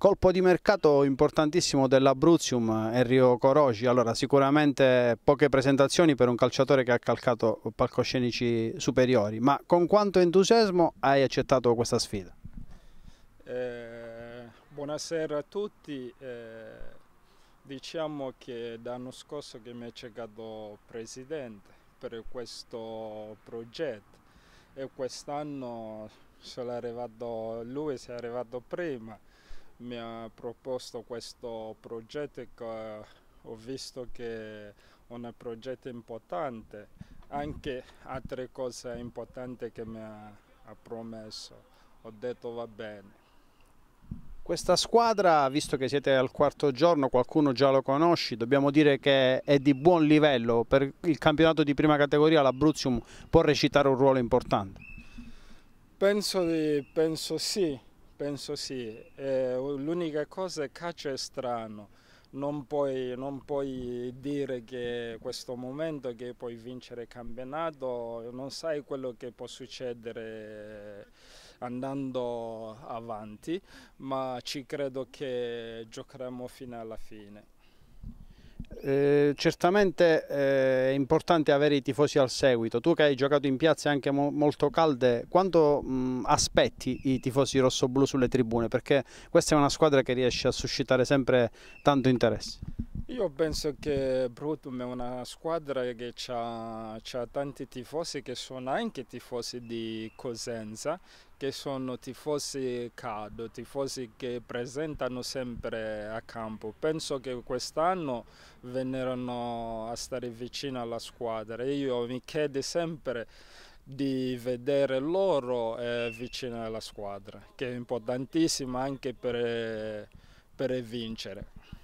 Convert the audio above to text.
Colpo di mercato importantissimo dell'Abruzzium, Enrico Coroci. Allora, sicuramente poche presentazioni per un calciatore che ha calcato palcoscenici superiori, ma con quanto entusiasmo hai accettato questa sfida? Eh, buonasera a tutti. Eh, diciamo che l'anno scorso che mi ha cercato presidente per questo progetto e quest'anno sono arrivato lui, si è arrivato prima mi ha proposto questo progetto che ho visto che è un progetto importante, anche altre cose importanti che mi ha, ha promesso. Ho detto va bene. Questa squadra, visto che siete al quarto giorno, qualcuno già lo conosci, dobbiamo dire che è di buon livello. Per il campionato di prima categoria l'Abruzzium può recitare un ruolo importante? Penso, di, penso sì, Penso sì, eh, l'unica cosa è che calcio è strano, non puoi, non puoi, dire che questo momento che puoi vincere il campionato, non sai quello che può succedere andando avanti, ma ci credo che giocheremo fino alla fine. Eh, certamente eh, è importante avere i tifosi al seguito. Tu che hai giocato in piazze anche mo molto calde, quanto mh, aspetti i tifosi rossoblù sulle tribune? Perché questa è una squadra che riesce a suscitare sempre tanto interesse. Io penso che Brutum è una squadra che ha, ha tanti tifosi che sono anche tifosi di Cosenza, che sono tifosi CAD, tifosi che presentano sempre a campo. Penso che quest'anno vennero a stare vicino alla squadra. Io mi chiedo sempre di vedere loro eh, vicino alla squadra, che è importantissima anche per, per vincere.